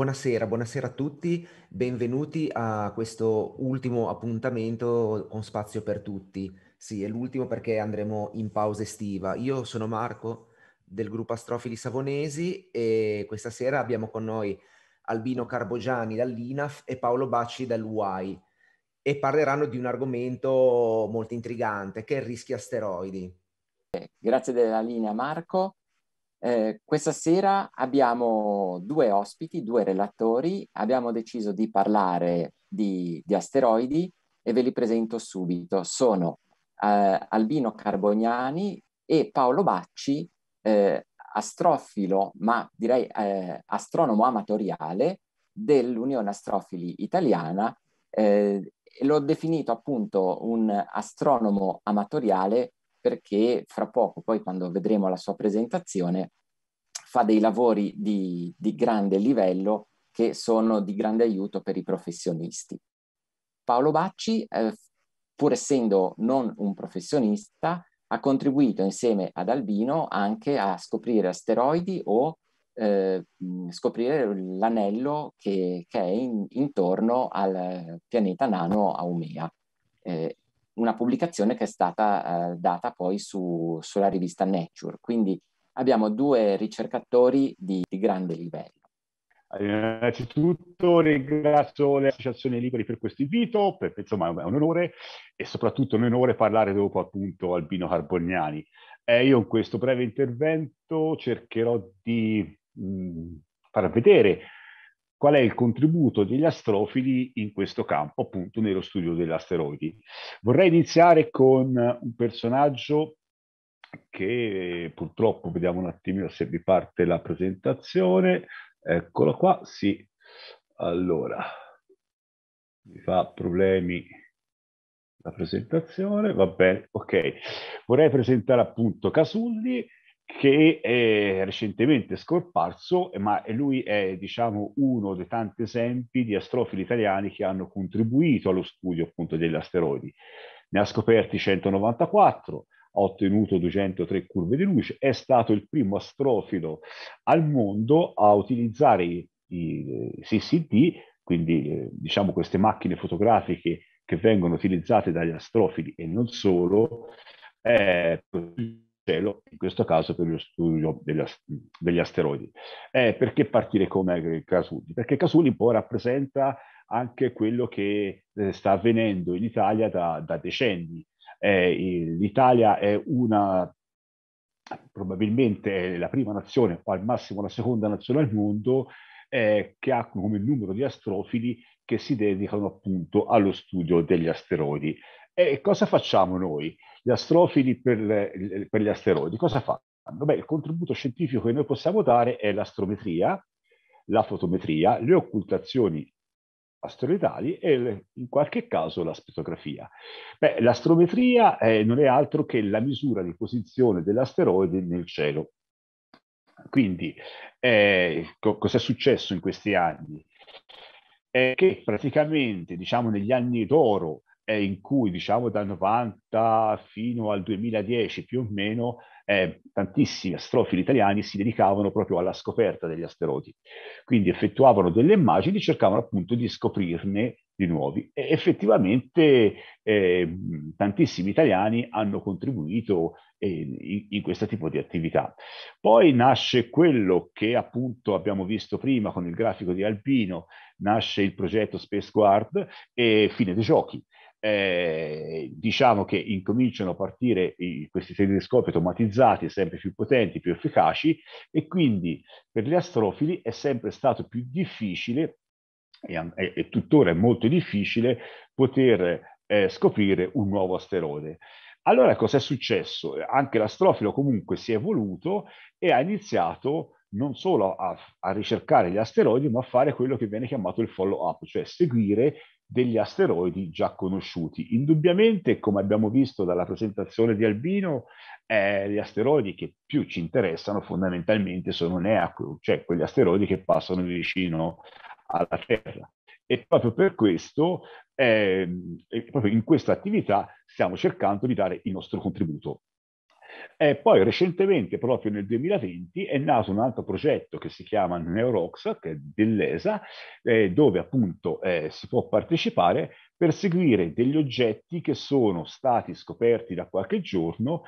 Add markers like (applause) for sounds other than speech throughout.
Buonasera, buonasera a tutti, benvenuti a questo ultimo appuntamento con Spazio per Tutti. Sì, è l'ultimo perché andremo in pausa estiva. Io sono Marco del gruppo Astrofili Savonesi e questa sera abbiamo con noi Albino Carbogiani dall'INAF e Paolo Bacci dall'UAI e parleranno di un argomento molto intrigante che è il rischio asteroidi. Grazie della linea Marco. Eh, questa sera abbiamo due ospiti, due relatori, abbiamo deciso di parlare di, di asteroidi e ve li presento subito. Sono eh, Albino Carbognani e Paolo Bacci, eh, astrofilo, ma direi eh, astronomo amatoriale dell'Unione Astrofili Italiana. Eh, l'ho definito appunto un astronomo amatoriale perché fra poco, poi quando vedremo la sua presentazione, fa dei lavori di, di grande livello che sono di grande aiuto per i professionisti. Paolo Bacci, eh, pur essendo non un professionista, ha contribuito insieme ad Albino anche a scoprire asteroidi o eh, scoprire l'anello che, che è in, intorno al pianeta nano Aumea. Eh, una pubblicazione che è stata eh, data poi su, sulla rivista Nature. Quindi abbiamo due ricercatori di, di grande livello. Innanzitutto ringrazio le associazioni liberi per questo invito, perché insomma è un onore e soprattutto un onore parlare dopo appunto Albino Carbognani. Eh, io in questo breve intervento cercherò di mh, mm, far vedere qual è il contributo degli astrofili in questo campo, appunto nello studio degli asteroidi. Vorrei iniziare con un personaggio che purtroppo vediamo un attimino se vi parte la presentazione. Eccolo qua, sì. Allora, mi fa problemi la presentazione, va bene, ok. Vorrei presentare appunto Casulli, che è recentemente scomparso, ma lui è diciamo, uno dei tanti esempi di astrofili italiani che hanno contribuito allo studio appunto degli asteroidi. Ne ha scoperti 194, ha ottenuto 203 curve di luce, è stato il primo astrofilo al mondo a utilizzare i, i CCD, quindi eh, diciamo queste macchine fotografiche che vengono utilizzate dagli astrofili e non solo, eh, cielo, in questo caso per lo studio degli, ast- degli asteroidi. Eh, perché partire come Casuli? Perché Casuli un po' rappresenta anche quello che eh, sta avvenendo in Italia da, da decenni. Eh, L'Italia è una probabilmente la prima nazione o al massimo la seconda nazione al mondo eh, che ha come numero di astrofili che si dedicano appunto allo studio degli asteroidi. E cosa facciamo noi, gli astrofili per, per gli asteroidi? Cosa fanno? Beh, il contributo scientifico che noi possiamo dare è l'astrometria, la fotometria, le occultazioni asteroidali e in qualche caso la spetografia. Beh, l'astrometria eh, non è altro che la misura di posizione dell'asteroide nel cielo. Quindi, eh, co- cosa è successo in questi anni? È che praticamente, diciamo, negli anni d'oro eh, in cui diciamo dal 90 fino al 2010 più o meno eh, tantissimi astrofili italiani si dedicavano proprio alla scoperta degli asteroidi. Quindi effettuavano delle immagini e cercavano appunto di scoprirne di nuovi. E effettivamente eh, tantissimi italiani hanno contribuito eh, in, in, questo tipo di attività. Poi nasce quello che appunto abbiamo visto prima con il grafico di Alpino, nasce il progetto Space Guard e fine dei giochi eh, diciamo che incominciano a partire i, questi telescopi automatizzati sempre più potenti, più efficaci e quindi per gli astrofili è sempre stato più difficile e, e, e tuttora è molto difficile poter eh, scoprire un nuovo asteroide. Allora cosa è successo? Anche l'astrofilo comunque si è evoluto e ha iniziato non solo a, a ricercare gli asteroidi, ma a fare quello che viene chiamato il follow-up, cioè seguire degli asteroidi già conosciuti. Indubbiamente, come abbiamo visto dalla presentazione di Albino, eh, gli asteroidi che più ci interessano fondamentalmente sono Neacu, cioè quegli asteroidi che passano vicino alla Terra. E proprio per questo, eh, proprio in questa attività, stiamo cercando di dare il nostro contributo. E poi recentemente, proprio nel 2020, è nato un altro progetto che si chiama Neurox, che è dell'ESA, eh, dove appunto eh, si può partecipare per seguire degli oggetti che sono stati scoperti da qualche giorno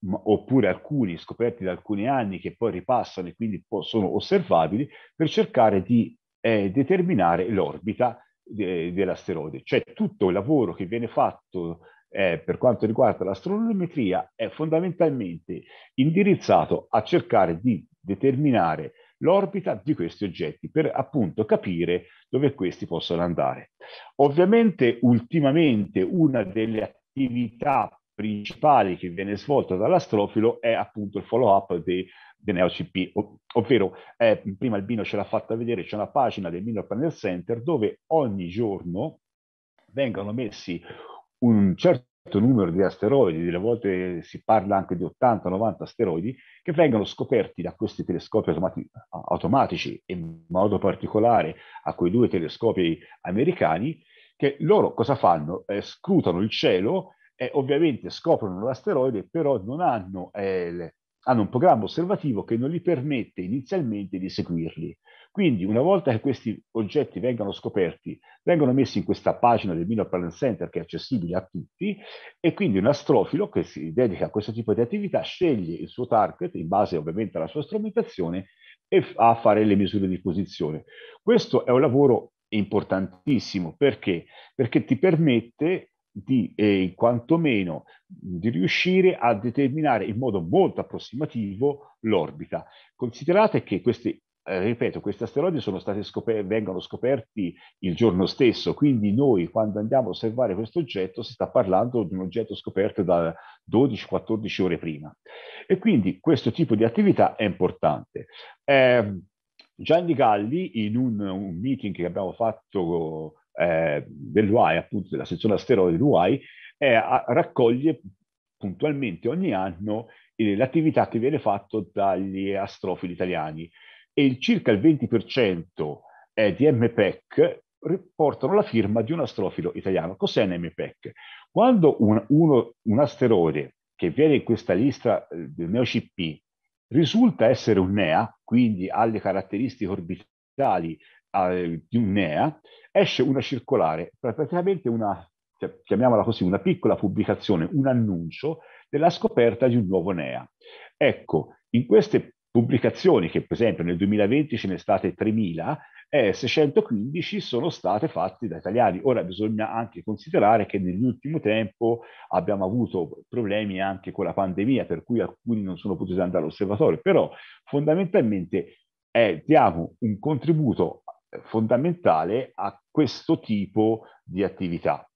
ma, oppure alcuni scoperti da alcuni anni che poi ripassano e quindi po- sono osservabili per cercare di eh, determinare l'orbita de- eh, dell'asteroide. Cioè tutto il lavoro che viene fatto eh, per quanto riguarda l'astronometria è fondamentalmente indirizzato a cercare di determinare l'orbita di questi oggetti per appunto capire dove questi possono andare. Ovviamente ultimamente una delle attività principali che viene svolta dall'astrofilo è appunto il follow up dei di NeoCP, ovvero eh, prima Bino ce l'ha fatta vedere, c'è una pagina del Mino Panel Center dove ogni giorno vengono messi un certo numero di asteroidi, delle volte si parla anche di 80-90 asteroidi, che vengono scoperti da questi telescopi automati- automatici, in modo particolare a quei due telescopi americani, che loro cosa fanno? Eh, scrutano il cielo e ovviamente scoprono l'asteroide, però non hanno, eh, le, hanno un programma osservativo che non gli permette inizialmente di seguirli. Quindi una volta che questi oggetti vengano scoperti, vengono messi in questa pagina del Mino Planet Center che è accessibile a tutti e quindi un astrofilo che si dedica a questo tipo di attività sceglie il suo target in base ovviamente alla sua strumentazione e a fare le misure di posizione. Questo è un lavoro importantissimo perché? Perché ti permette di eh, quantomeno di riuscire a determinare in modo molto approssimativo l'orbita. Considerate che queste eh, ripeto, questi asteroidi scoper- vengono scoperti il giorno stesso, quindi noi quando andiamo a osservare questo oggetto si sta parlando di un oggetto scoperto da 12-14 ore prima. E quindi questo tipo di attività è importante. Eh, Gianni Galli, in un, un, meeting che abbiamo fatto eh, dell'UAI, appunto della sezione asteroidi dell'UAI, eh, raccoglie puntualmente ogni anno eh, l'attività che viene fatta dagli astrofili italiani e il circa il 20% è eh, di MPEC riportano la firma di un astrofilo italiano. Cos'è un MPEC? Quando un, uno, un asteroide che viene in questa lista eh, del NeoCP risulta essere un NEA, quindi ha le caratteristiche orbitali eh, di un NEA, esce una circolare, praticamente una, chiamiamola così, una piccola pubblicazione, un annuncio della scoperta di un nuovo NEA. Ecco, in queste pubblicazioni, che per esempio nel 2020 ce ne state 3.000, eh, 615 sono state fatte da italiani. Ora bisogna anche considerare che nell'ultimo tempo abbiamo avuto problemi anche con la pandemia, per cui alcuni non sono potuti andare all'osservatorio, però fondamentalmente eh, diamo un contributo fondamentale a questo tipo di attività.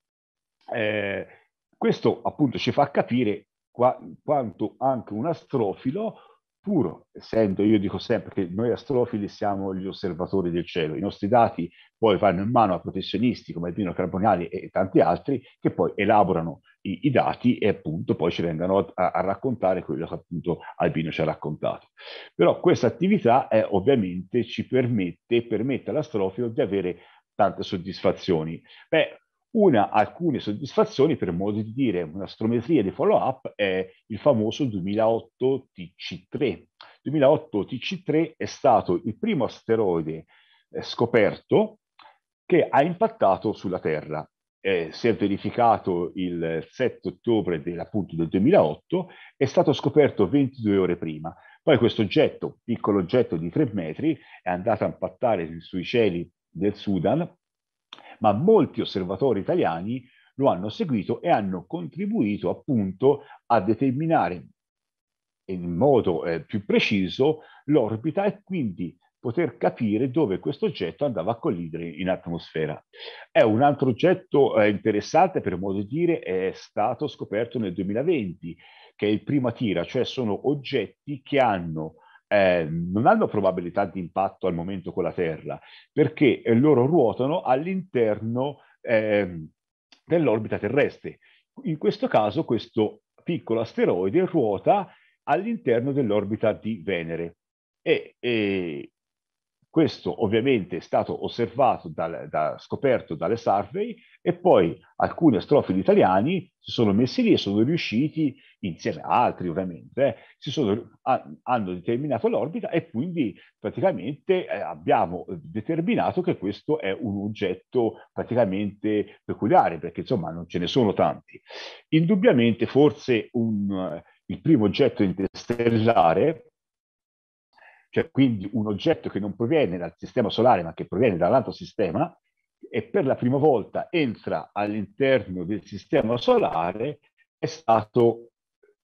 Eh, questo appunto ci fa capire qua, quanto anche un astrofilo puro, essendo, io dico sempre che noi astrofili siamo gli osservatori del cielo, i nostri dati poi vanno in mano a professionisti come Dino Carboniali e tanti altri che poi elaborano i, i dati e appunto poi ci vengono a, a, raccontare quello che appunto Albino ci ha raccontato. Però questa attività è, ovviamente ci permette, permette all'astrofilo di avere tante soddisfazioni. Beh, una, alcune soddisfazioni, per modo di dire, una strometria di follow-up è il famoso 2008 TC3. 2008 TC3 è stato il primo asteroide eh, scoperto che ha impattato sulla Terra. Eh, si è verificato il 7 ottobre appunto, del 2008, è stato scoperto 22 ore prima. Poi questo oggetto, piccolo oggetto di 3 metri, è andato a impattare sui cieli del Sudan ma molti osservatori italiani lo hanno seguito e hanno contribuito appunto a determinare in modo eh, più preciso l'orbita e quindi poter capire dove questo oggetto andava a collidere in atmosfera. È un altro oggetto eh, interessante, per modo di dire, è stato scoperto nel 2020, che è il primo tira, cioè sono oggetti che hanno eh, non hanno probabilità di impatto al momento con la Terra, perché eh, loro ruotano all'interno eh, dell'orbita terrestre. In questo caso questo piccolo asteroide ruota all'interno dell'orbita di Venere. E, e, questo ovviamente è stato osservato, dal, da, scoperto dalle survey e poi alcuni astrofili italiani si sono messi lì e sono riusciti, insieme a altri ovviamente, eh, sono, a, hanno determinato l'orbita e quindi praticamente eh, abbiamo determinato che questo è un oggetto praticamente peculiare, perché insomma non ce ne sono tanti. Indubbiamente forse un, eh, il primo oggetto interstellare cioè quindi un oggetto che non proviene dal sistema solare ma che proviene dall'altro sistema e per la prima volta entra all'interno del sistema solare, è stato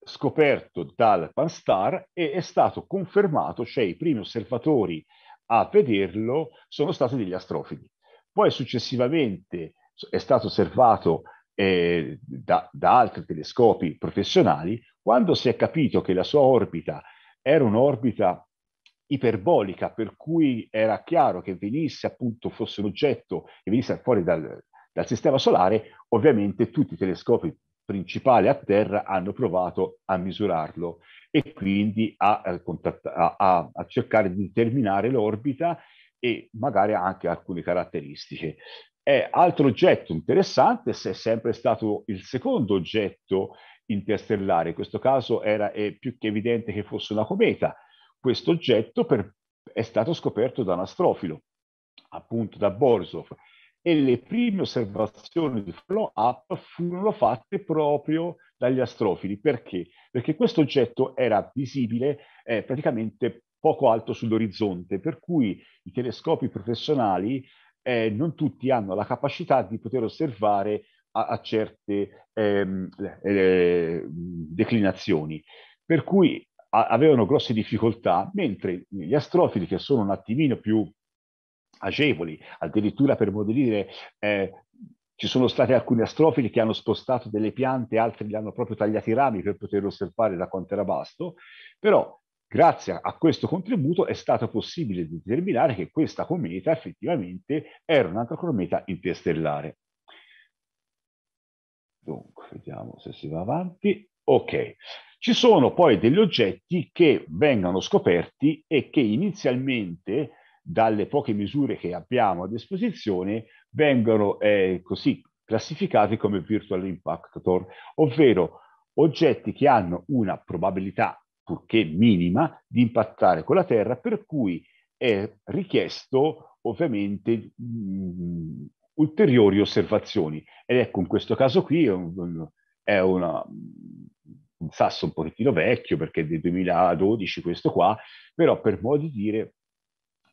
scoperto dal Panstar e è stato confermato, cioè i primi osservatori a vederlo sono stati degli astrofili. Poi successivamente è stato osservato eh, da, da altri telescopi professionali, quando si è capito che la sua orbita era un'orbita iperbolica, per cui era chiaro che venisse appunto, fosse un oggetto che venisse fuori dal, dal sistema solare, ovviamente tutti i telescopi principali a terra hanno provato a misurarlo e quindi a, eh, a, a cercare di determinare l'orbita e magari anche alcune caratteristiche. Eh, altro oggetto interessante è sempre stato il secondo oggetto interstellare, in questo caso era più che evidente che fosse una cometa, questo oggetto per, è stato scoperto da un astrofilo, appunto da Borisov, e le prime osservazioni di follow-up furono fatte proprio dagli astrofili. Perché? Perché questo oggetto era visibile eh, praticamente poco alto sull'orizzonte, per cui i telescopi professionali eh, non tutti hanno la capacità di poter osservare a, a certe ehm, eh, declinazioni. Per cui avevano grosse difficoltà, mentre gli astrofili che sono un attimino più agevoli, addirittura per modo dire, eh, ci sono stati alcuni astrofili che hanno spostato delle piante, altri li hanno proprio tagliati i rami per poter osservare da quanto era vasto, però grazie a questo contributo è stato possibile determinare che questa cometa effettivamente era un'altra cometa interstellare. Dunque, vediamo se si va avanti. Ok, ci sono poi degli oggetti che vengono scoperti e che inizialmente dalle poche misure che abbiamo a disposizione vengono eh, così classificati come virtual impactor, ovvero oggetti che hanno una probabilità purché minima di impattare con la Terra, per cui è richiesto ovviamente mh, mm, ulteriori osservazioni. Ed ecco, in questo caso qui è, un, è una, un sasso un pochettino vecchio perché è del 2012 questo qua, però per modo di dire,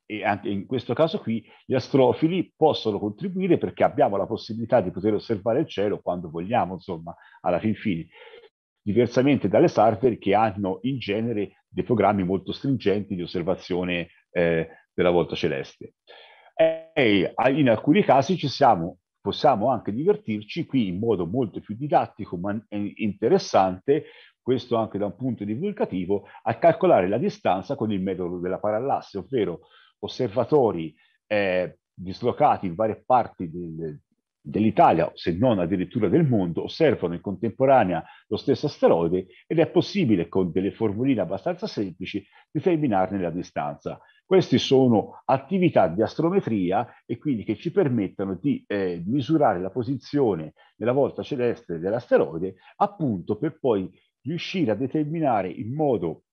e anche in questo caso qui, gli astrofili possono contribuire perché abbiamo la possibilità di poter osservare il cielo quando vogliamo, insomma, alla fin fine. Diversamente dalle sarteri che hanno in genere dei programmi molto stringenti di osservazione eh, della volta celeste. E eh, in alcuni casi ci siamo possiamo anche divertirci qui in modo molto più didattico ma interessante, questo anche da un punto di divulgativo, a calcolare la distanza con il metodo della parallasse, ovvero osservatori eh, dislocati in varie parti del, dell'Italia, se non addirittura del mondo, osservano in contemporanea lo stesso asteroide ed è possibile con delle formuline abbastanza semplici determinarne la distanza. Queste sono attività di astrometria e quindi che ci permettono di eh, misurare la posizione nella volta celeste dell'asteroide, appunto per poi riuscire a determinare in modo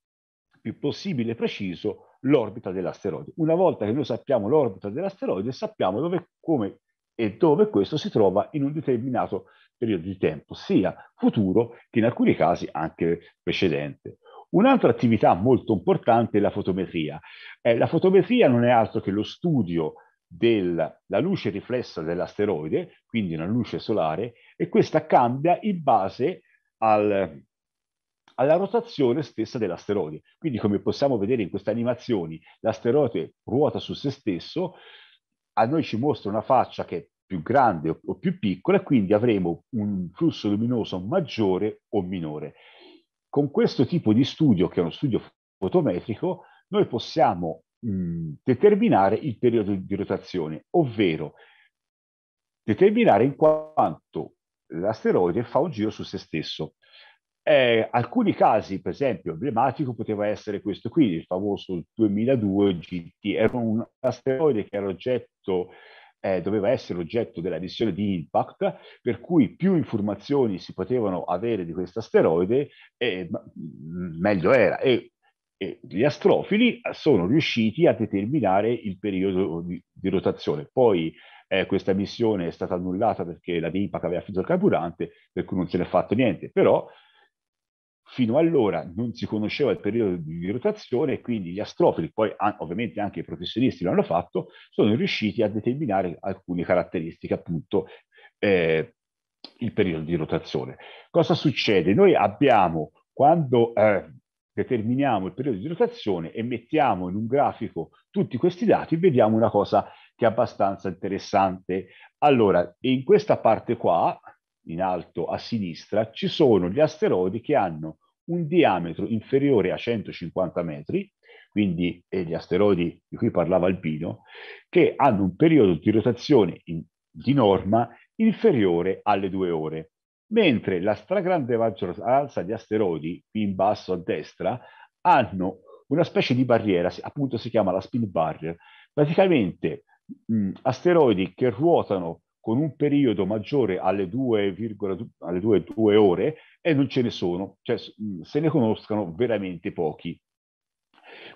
più possibile preciso l'orbita dell'asteroide. Una volta che noi sappiamo l'orbita dell'asteroide, sappiamo dove, come e dove questo si trova in un determinato periodo di tempo, sia futuro che in alcuni casi anche precedente. Un'altra attività molto importante è la fotometria. Eh, la fotometria non è altro che lo studio della luce riflessa dell'asteroide, quindi una luce solare, e questa cambia in base al, alla rotazione stessa dell'asteroide. Quindi come possiamo vedere in queste animazioni, l'asteroide ruota su se stesso, a noi ci mostra una faccia che è più grande o più piccola, e quindi avremo un flusso luminoso maggiore o minore. Con questo tipo di studio, che è uno studio fotometrico, noi possiamo mh, determinare il periodo di rotazione, ovvero determinare in quanto l'asteroide fa un giro su se stesso. Eh, alcuni casi, per esempio, emblematico poteva essere questo qui, il famoso 2002 GT, era un asteroide che era oggetto eh, doveva essere oggetto della missione di Impact, per cui più informazioni si potevano avere di questo asteroide, eh, meglio era. E, e, gli astrofili sono riusciti a determinare il periodo di, di rotazione. Poi eh, questa missione è stata annullata perché la di aveva finito il carburante, per cui non se ne è fatto niente, però Fino allora non si conosceva il periodo di rotazione e quindi gli astrofili, poi ovviamente anche i professionisti l'hanno fatto, sono riusciti a determinare alcune caratteristiche appunto eh, il periodo di rotazione. Cosa succede? Noi abbiamo, quando eh, determiniamo il periodo di rotazione e mettiamo in un grafico tutti questi dati, vediamo una cosa che è abbastanza interessante. Allora, in questa parte qua, in alto a sinistra, ci sono gli asteroidi che hanno un diametro inferiore a 150 metri, quindi eh, gli asteroidi di cui parlava Alpino, che hanno un periodo di rotazione in, di norma inferiore alle due ore, mentre la stragrande maggioranza di asteroidi, qui in basso a destra, hanno una specie di barriera, appunto si chiama la spin barrier, praticamente mh, asteroidi che ruotano con un periodo maggiore alle 2,2 ore e non ce ne sono, cioè se ne conoscano veramente pochi.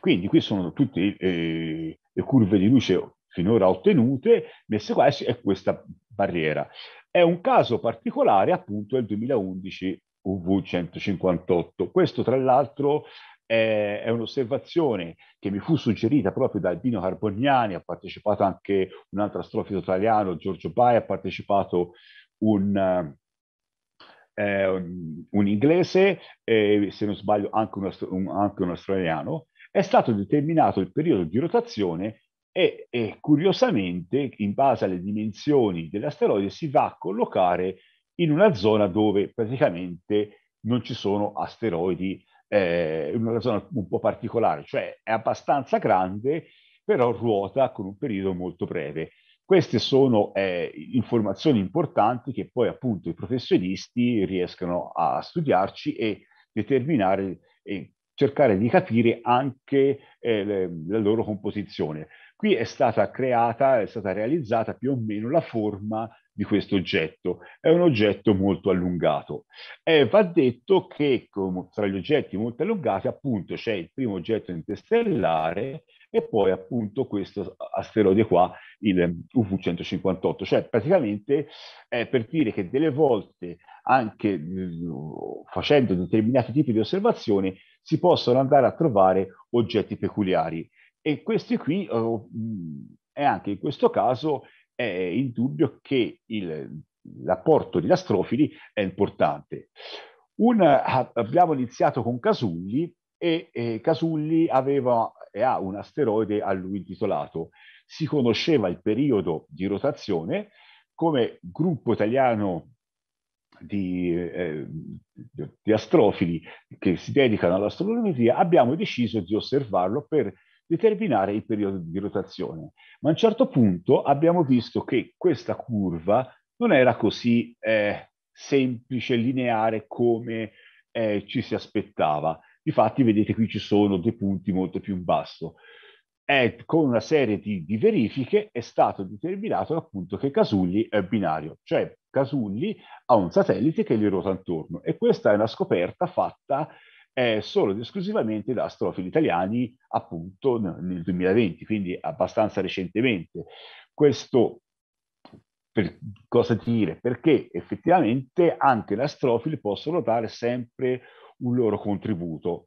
Quindi qui sono tutte eh, le curve di luce finora ottenute, messe qua e questa barriera. È un caso particolare appunto del 2011 UV158. Questo tra l'altro è, un'osservazione che mi fu suggerita proprio da Albino Carbognani, ha partecipato anche un altro astrofito italiano, Giorgio Bai, ha partecipato un, eh, eh un inglese, eh, se non sbaglio anche un, un, anche un australiano, è stato determinato il periodo di rotazione e, e, curiosamente in base alle dimensioni dell'asteroide si va a collocare in una zona dove praticamente non ci sono asteroidi eh, una zona un po' particolare, cioè è abbastanza grande, però ruota con un periodo molto breve. Queste sono eh, informazioni importanti che poi appunto i professionisti riescono a studiarci e determinare e cercare di capire anche eh, le, la loro composizione. Qui è stata creata, è stata realizzata più o meno la forma di questo oggetto. È un oggetto molto allungato. E eh, va detto che tra gli oggetti molto allungati appunto c'è il primo oggetto interstellare e poi appunto questo asteroide qua, il UV-158. Cioè praticamente è eh, per dire che delle volte anche mm, facendo determinati tipi di osservazione si possono andare a trovare oggetti peculiari. E questi qui... Oh, mm, e anche in questo caso è indubbio che il, l'apporto di astrofili è importante. Una, eh, abbiamo iniziato con Casulli e, e Casulli aveva e ha un asteroide a lui intitolato. Si conosceva il periodo di rotazione come gruppo italiano di, eh, di astrofili che si dedicano all'astronomia, abbiamo deciso di osservarlo per determinare il periodo di rotazione. Ma a un certo punto abbiamo visto che questa curva non era così eh, semplice, lineare come eh, ci si aspettava. Difatti, vedete qui ci sono dei punti molto più in basso. E con una serie di, di, verifiche è stato determinato appunto che Casulli è binario, cioè Casulli ha un satellite che gli ruota intorno e questa è una scoperta fatta è solo ed esclusivamente da astrofili italiani appunto nel 2020, quindi abbastanza recentemente. Questo per cosa dire? Perché effettivamente anche le astrofili possono dare sempre un loro contributo.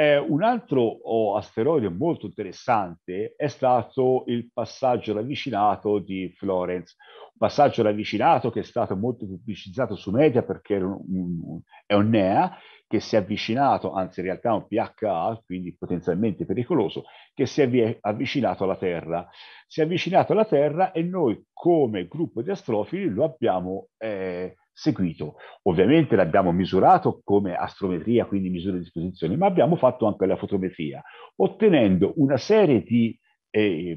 Eh, un altro oh, asteroide molto interessante è stato il passaggio ravvicinato di Florence, un passaggio ravvicinato che è stato molto pubblicizzato su media perché era un, un, è un NEA che si è avvicinato, anzi in realtà è un PHA, quindi potenzialmente pericoloso, che si è avvicinato alla Terra. Si è avvicinato alla Terra e noi come gruppo di astrofili lo abbiamo eh, seguito. Ovviamente l'abbiamo misurato come astrometria, quindi misura di disposizione, ma abbiamo fatto anche la fotometria, ottenendo una serie di eh,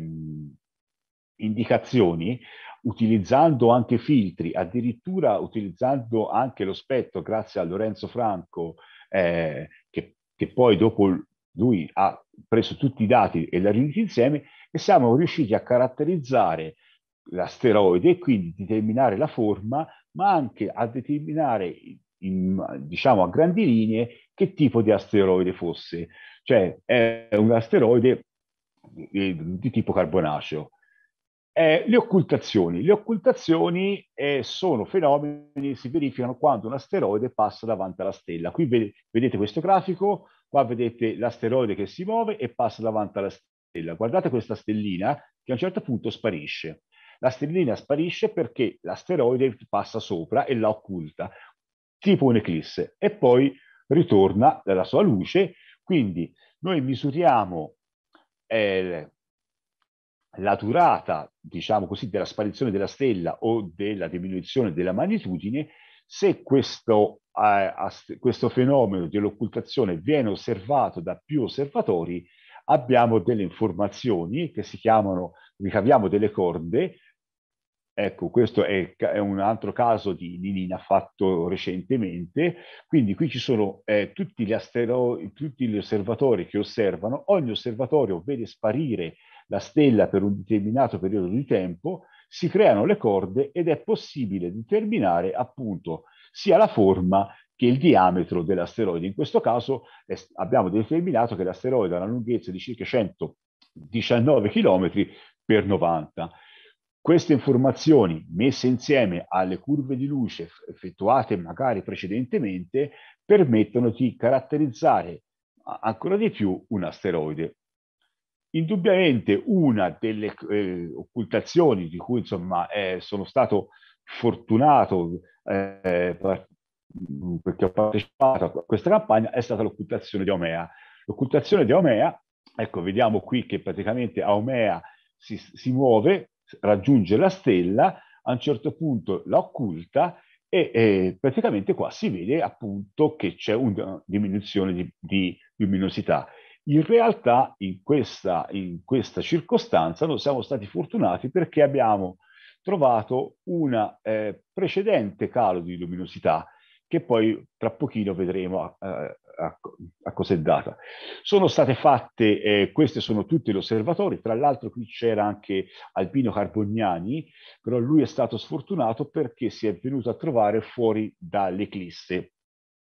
indicazioni utilizzando anche filtri, addirittura utilizzando anche lo spettro grazie a Lorenzo Franco, eh, che, che poi dopo lui ha preso tutti i dati e li ha riuniti insieme e siamo riusciti a caratterizzare l'asteroide e quindi determinare la forma ma anche a determinare, in, diciamo a grandi linee, che tipo di asteroide fosse. Cioè è un asteroide eh, di tipo carbonaceo. Eh, le occultazioni. Le occultazioni eh, sono fenomeni che si verificano quando un asteroide passa davanti alla stella. Qui ve- vedete questo grafico, qua vedete l'asteroide che si muove e passa davanti alla stella. Guardate questa stellina che a un certo punto sparisce. La stellina sparisce perché l'asteroide passa sopra e la occulta, tipo un'eclisse, e poi ritorna dalla sua luce. Quindi noi misuriamo eh, la durata, diciamo così, della sparizione della stella o della diminuzione della magnitudine se questo, eh, questo, fenomeno dell'occultazione viene osservato da più osservatori, abbiamo delle informazioni che si chiamano, ricaviamo delle corde Ecco, questo è, è, un altro caso di Nina fatto recentemente, quindi qui ci sono eh, tutti, gli astero, tutti gli osservatori che osservano, ogni osservatorio vede sparire la stella per un determinato periodo di tempo, si creano le corde ed è possibile determinare appunto sia la forma che il diametro dell'asteroide. In questo caso eh, abbiamo determinato che l'asteroide ha una lunghezza di circa 119 km per 90 km queste informazioni messe insieme alle curve di luce effettuate magari precedentemente permettono di caratterizzare ancora di più un asteroide. Indubbiamente una delle eh, occultazioni di cui insomma, eh, sono stato fortunato eh, mm, perché ho partecipato a questa campagna è stata l'occultazione di Omea. L'occultazione di Omea, ecco, vediamo qui che praticamente Omea si, si muove raggiunge la stella, a un certo punto la occulta e, e, praticamente qua si vede appunto che c'è una diminuzione di, di luminosità. In realtà in questa, in questa, circostanza noi siamo stati fortunati perché abbiamo trovato un eh, precedente calo di luminosità che poi tra pochino vedremo eh, a, a cosa è data. Sono state fatte, eh, queste sono tutte le osservatori, tra l'altro qui c'era anche Alpino Carbognani, però lui è stato sfortunato perché si è venuto a trovare fuori dall'eclisse,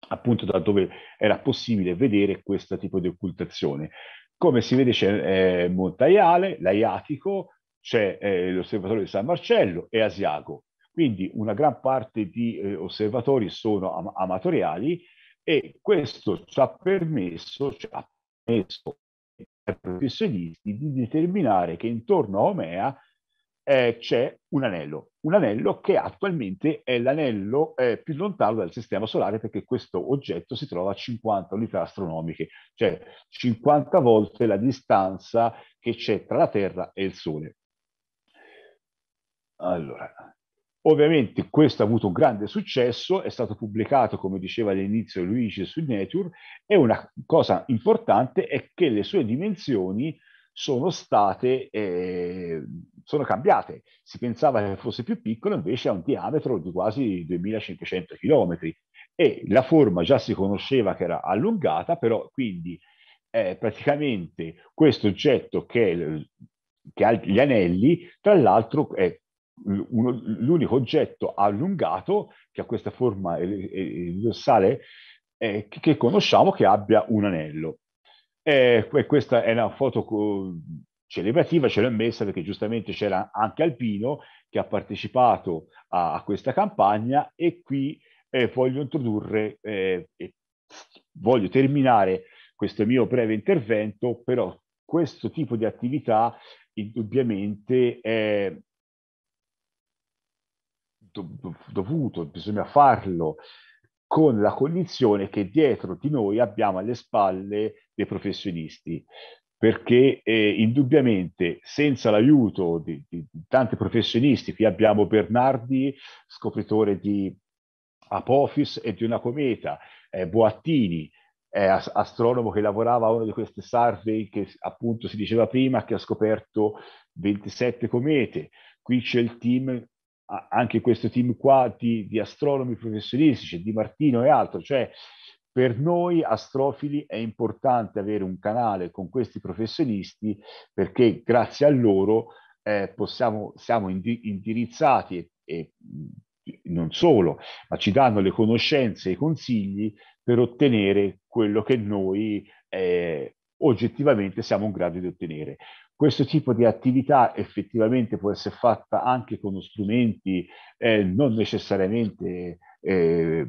appunto da dove era possibile vedere questo tipo di occultazione. Come si vede c'è eh, Montaiale, l'Aiatico, c'è eh, l'osservatorio di San Marcello e Asiago. Quindi una gran parte di eh, osservatori sono am- amatoriali e questo ci ha permesso, ci ha permesso ai professionisti di determinare che intorno a Omea eh, c'è un anello, un anello che attualmente è l'anello eh, più lontano dal Sistema Solare perché questo oggetto si trova a 50 unità astronomiche, cioè 50 volte la distanza che c'è tra la Terra e il Sole. Allora, Ovviamente questo ha avuto un grande successo, è stato pubblicato, come diceva all'inizio Luigi, su Nature e una cosa importante è che le sue dimensioni sono state, eh, sono cambiate. Si pensava che fosse più piccolo, invece ha un diametro di quasi 2500 km e la forma già si conosceva che era allungata, però quindi eh, praticamente questo oggetto che, che ha gli anelli, tra l'altro è uno, l'unico oggetto allungato che ha questa forma dorsale eh, che, conosciamo che abbia un anello. eh, questa è una foto co- celebrativa, ce l'ho messa perché giustamente c'era anche Alpino che ha partecipato a, a questa campagna e qui eh, voglio introdurre, eh, voglio terminare questo mio breve intervento, però questo tipo di attività indubbiamente è, dovuto, bisogna farlo con la cognizione che dietro di noi abbiamo alle spalle dei professionisti, perché eh, indubbiamente senza l'aiuto di, di, tanti professionisti, qui abbiamo Bernardi, scopritore di Apophis e di una cometa, eh, Boattini, eh, astronomo che lavorava a uno di questi survey che appunto si diceva prima che ha scoperto 27 comete, qui c'è il team anche questo team qua di, di astronomi professionistici, di Martino e altro, cioè per noi astrofili è importante avere un canale con questi professionisti perché grazie a loro eh, possiamo, siamo indirizzati e, e, non solo, ma ci danno le conoscenze e i consigli per ottenere quello che noi eh, oggettivamente siamo in grado di ottenere questo tipo di attività effettivamente può essere fatta anche con strumenti eh, non necessariamente eh,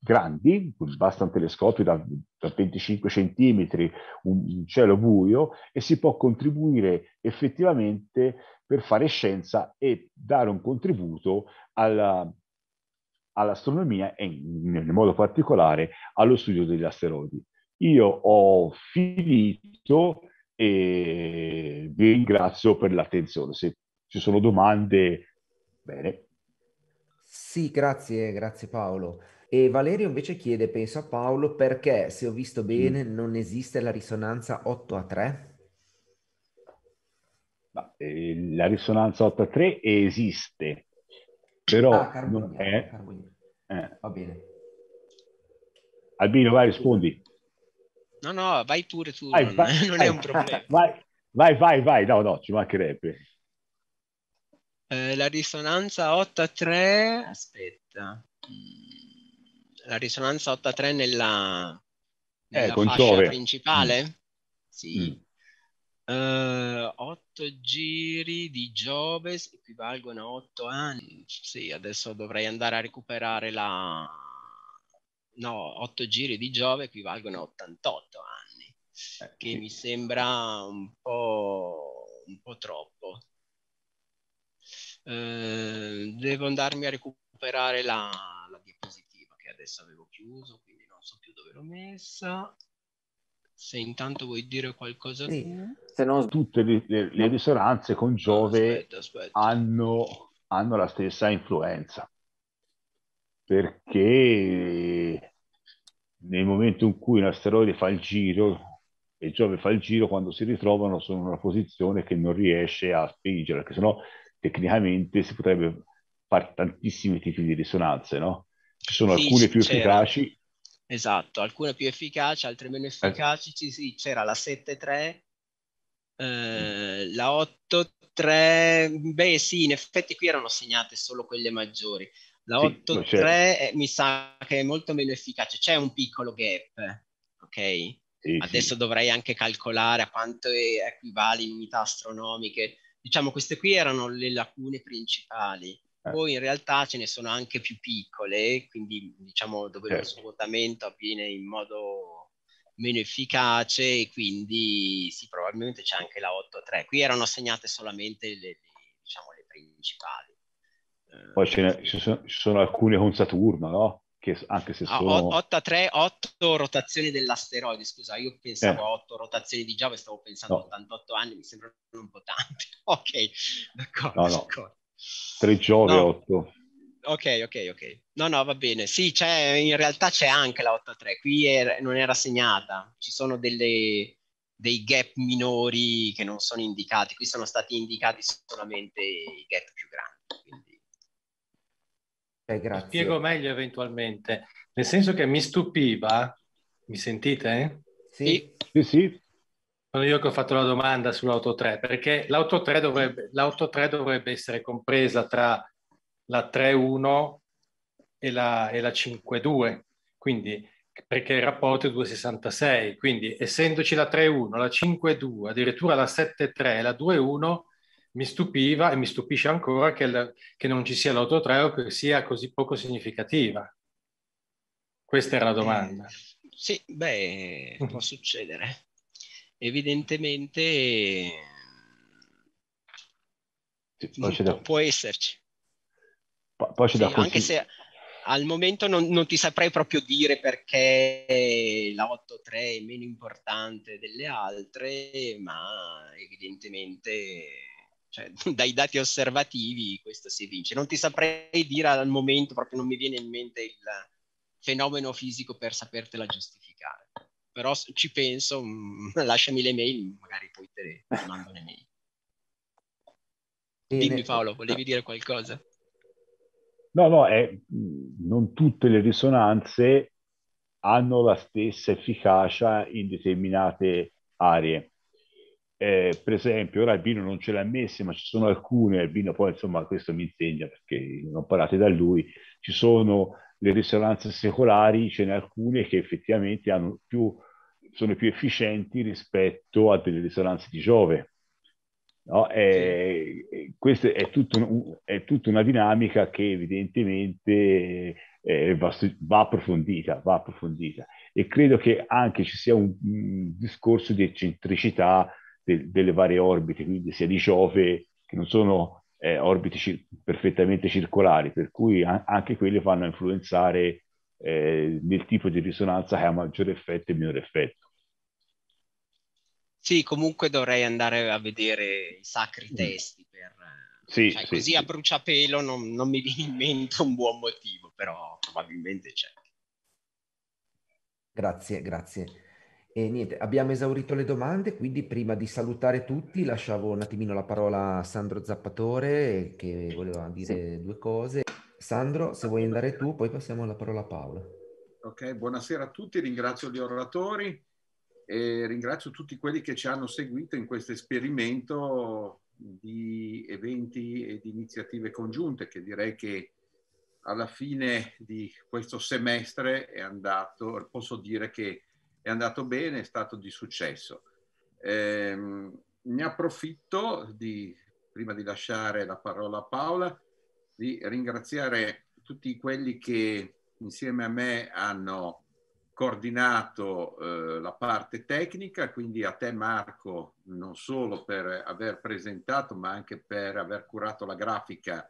grandi, basta un telescopio da, da 25 centimetri, un, un, cielo buio e si può contribuire effettivamente per fare scienza e dare un contributo alla, all'astronomia e in, in modo particolare allo studio degli asteroidi. Io ho finito e vi ringrazio per l'attenzione. Se ci sono domande, bene. Sì, grazie, grazie Paolo. E Valerio invece chiede, penso a Paolo, perché se ho visto mm. bene mm. non esiste la risonanza 8 a 3? No, eh, la risonanza 8 a 3 esiste, però ah, non è... Eh. Va bene. Albino, vai, rispondi. No, no, vai pure tu, vai, non, vai, non vai, è un problema. (laughs) Vai, vai, vai, no, no, ci mancherebbe. Eh, la risonanza 8 a 3, aspetta. Mm, la risonanza 8 a 3 nella, nella eh, fascia principale? Mm. Sì. Mm. Uh, eh, 8 giri di Giove equivalgono a 8 anni. Sì, adesso dovrei andare a recuperare la, no, 8 giri di Giove equivalgono a 88 anni, eh, che sì. mi sembra un po', un po troppo. Eh, devo andarmi a recuperare la, la diapositiva che adesso avevo chiuso, quindi non so più dove l'ho messa se intanto vuoi dire qualcosa sì. se no tutte le, le, le risonanze con Giove aspetta, aspetta. Hanno, hanno, la stessa influenza perché nel momento in cui un asteroide fa il giro e Giove fa il giro, quando si ritrovano sono in una posizione che non riesce a spingere, perché sennò tecnicamente si potrebbe fare tantissimi tipi di risonanze, no? Ci sono sì, alcune più efficaci. Esatto, alcune più efficaci, altre meno eh. efficaci. Sì, sì, c'era la 7-3, eh, mm. la 8-3, beh sì, in effetti qui erano segnate solo quelle maggiori. La sì, 8.3 eh, mi sa che è molto meno efficace, c'è un piccolo gap, ok? Sì, Adesso sì. dovrei anche calcolare a quanto equivale in unità astronomiche. Diciamo, queste qui erano le lacune principali. Eh. Poi in realtà ce ne sono anche più piccole, quindi diciamo dove certo. lo svuotamento avviene in modo meno efficace e quindi sì, probabilmente c'è anche la 8-3. Qui erano assegnate solamente le, diciamo, le principali. Eh, Poi ne, ci, sono, ci, sono, alcune con Saturno, no? Che anche se ah, sono... Ah, 8 a 3, 8 rotazioni dell'asteroide, scusa, io pensavo eh. a 8 rotazioni di Giove, stavo pensando a no. 88 anni, mi sembrano un po' tanti. (laughs) ok, d'accordo. No, no. D'accordo. 3 Giove, no. 8 ok, ok, ok. No, no, va bene. Sì, c'è, in realtà c'è anche la 8-3, qui er, è, non era segnata, ci sono delle, dei gap minori che non sono indicati, qui sono stati indicati solamente i gap più grandi. Beh, Spiego meglio eventualmente, nel senso che mi stupiva, mi sentite? Sì. Sì, sì. Sono io che ho fatto la domanda sull'auto 3, perché l'auto 3 dovrebbe, l'auto 3 dovrebbe essere compresa tra la 3.1 e la, e la 5.2, quindi perché il rapporto è 2,66, quindi essendoci la 3.1, la 5.2, addirittura la 7.3 e la 2.1, mi stupiva e mi stupisce ancora che, il, che non ci sia l'autotreo che sia così poco significativa. Questa era la domanda. Eh, sì, beh, (laughs) può succedere. Evidentemente può, può esserci. Po- poi c'è sì, da così. Anche se al momento non, non, ti saprei proprio dire perché la 8.3 è meno importante delle altre, ma evidentemente cioè, (laughs) dai dati osservativi questo si evince. Non ti saprei dire al momento, proprio non mi viene in mente il fenomeno fisico per sapertela giustificare. Però ci penso, mh, mm, (laughs) lasciami le mail, magari poi te le mando le mail. Dimmi Paolo, volevi dire qualcosa? No, no, è, mm, non tutte le risonanze hanno la stessa efficacia in determinate aree eh, per esempio, ora il vino non ce l'ha messo, ma ci sono alcune, il vino poi insomma questo mi insegna perché non parlate da lui, ci sono le risonanze secolari, ce ne alcune che effettivamente più, sono più efficienti rispetto a delle risonanze di Giove. No? E, sì. Questa è, un, è, tutta una dinamica che evidentemente eh, va, va, approfondita, va approfondita. E credo che anche ci sia un, un discorso di eccentricità de, delle varie orbite, quindi sia di Giove, che non sono eh, orbite cir- perfettamente circolari, per cui a- anche quelle vanno a influenzare eh, nel tipo di risonanza che ha maggiore effetto e minore effetto. Sì, comunque dovrei andare a vedere i sacri mm. testi per... Sì, cioè, sì, così sì. a bruciapelo non, non mi viene in mente un buon motivo, però probabilmente c'è. Grazie, grazie. E niente, abbiamo esaurito le domande, quindi prima di salutare tutti lasciavo un attimino la parola a Sandro Zappatore che voleva dire sì. due cose. Sandro, se vuoi andare tu, poi passiamo la parola a Paolo. Ok, buonasera a tutti, ringrazio gli oratori e ringrazio tutti quelli che ci hanno seguito in questo esperimento di eventi e di iniziative congiunte che direi che alla fine di questo semestre è andato, posso dire che è andato bene, è stato di successo. Eh, ne approfitto di, prima di lasciare la parola a Paola, di ringraziare tutti quelli che insieme a me hanno coordinato eh, la parte tecnica, quindi a te Marco non solo per aver presentato ma anche per aver curato la grafica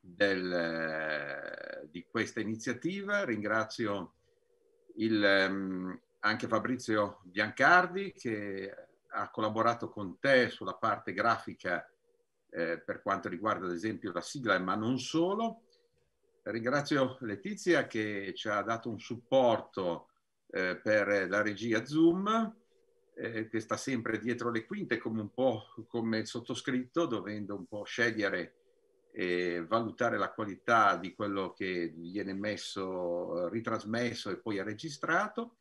del, eh, di questa iniziativa. Ringrazio il, ehm, anche Fabrizio Biancardi che ha collaborato con te sulla parte grafica eh, per quanto riguarda ad esempio la sigla, ma non solo. Ringrazio Letizia che ci ha dato un supporto eh, per la regia Zoom, eh, che sta sempre dietro le quinte come un po' come sottoscritto, dovendo un po' scegliere e valutare la qualità di quello che viene messo, ritrasmesso e poi registrato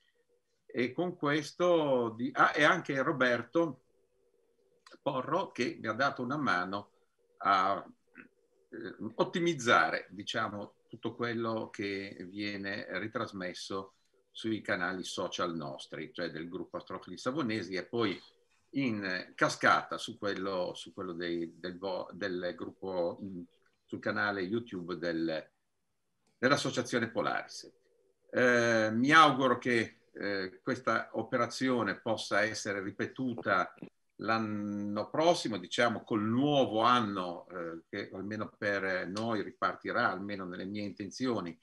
e con questo di, ah, e anche Roberto Porro che mi ha dato una mano a eh, ottimizzare diciamo tutto quello che viene ritrasmesso sui canali social nostri, cioè del gruppo Astrofili Savonesi e poi in cascata su quello, su quello dei, del, del, gruppo mm, sul canale YouTube del, dell'Associazione Polaris. Eh, mi auguro che eh, questa operazione possa essere ripetuta l'anno prossimo, diciamo col nuovo anno eh, che almeno per noi ripartirà, almeno nelle mie intenzioni,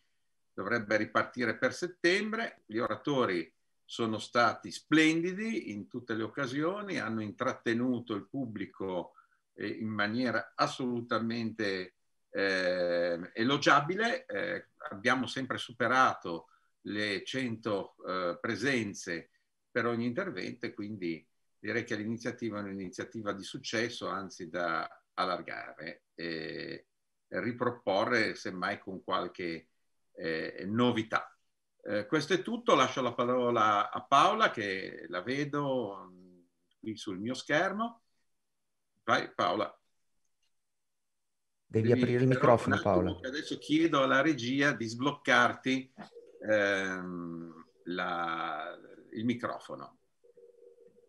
dovrebbe ripartire per settembre. Gli oratori sono stati splendidi in tutte le occasioni, hanno intrattenuto il pubblico eh, in maniera assolutamente eh, elogiabile, eh, abbiamo sempre superato le 100 eh, presenze per ogni intervento e quindi direi che l'iniziativa è un'iniziativa di successo, anzi da allargare e riproporre semmai con qualche eh, novità. Eh, questo è tutto, lascio la parola a Paola che la vedo mm, qui sul mio schermo. Vai Paola. Devi, Devi aprire il microfono Paola. Adesso chiedo alla regia di sbloccarti ehm, la, il microfono.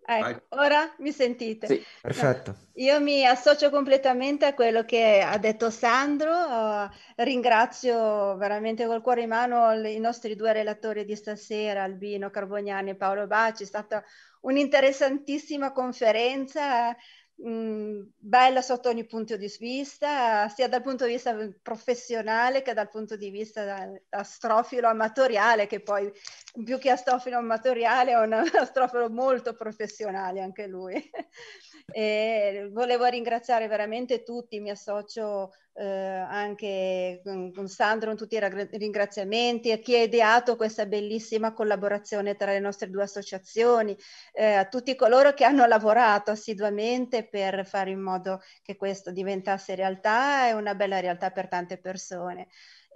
Ecco, ora mi sentite? Sì, perfetto. Io mi associo completamente a quello che ha detto Sandro, uh, ringrazio veramente col cuore in mano i nostri due relatori di stasera, Albino Carbognani e Paolo Baci, è stata un'interessantissima conferenza Mm, bella sotto ogni punto di vista, sia dal punto di vista professionale che dal punto di vista astrofilo amatoriale, che poi più che astrofilo amatoriale è un (laughs) astrofilo molto professionale anche lui. (laughs) E volevo ringraziare veramente tutti, mi associo eh, anche con, con, Sandro tutti i ringraziamenti, a chi ha ideato questa bellissima collaborazione tra le nostre due associazioni, eh, a tutti coloro che hanno lavorato assiduamente per fare in modo che questo diventasse realtà e una bella realtà per tante persone.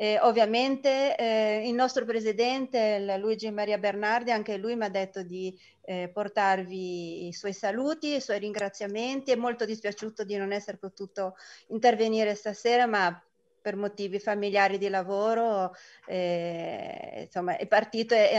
Eh, ovviamente eh, il nostro presidente Luigi Maria Bernardi, anche lui mi ha detto di eh, portarvi i suoi saluti, i suoi ringraziamenti. È molto dispiaciuto di non essere potuto intervenire stasera, ma per motivi familiari di lavoro, eh, insomma, è partito e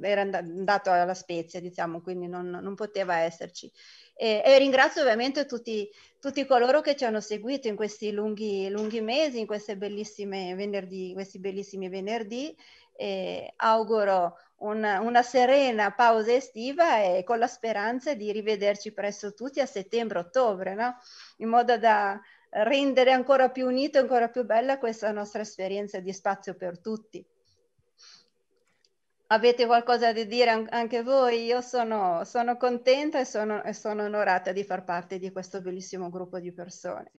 era andato alla Spezia, diciamo, quindi non, non poteva esserci. E, e ringrazio ovviamente tutti, tutti, coloro che ci hanno seguito in questi lunghi, lunghi mesi, in questi bellissimi venerdì. Questi bellissimi venerdì e auguro una, una serena pausa estiva e con la speranza di rivederci presso tutti a settembre-ottobre, no? in modo da rendere ancora più unito, ancora più bella questa nostra esperienza di spazio per tutti. Avete qualcosa da dire anche voi? Io sono, sono contenta e sono, e sono onorata di far parte di questo bellissimo gruppo di persone.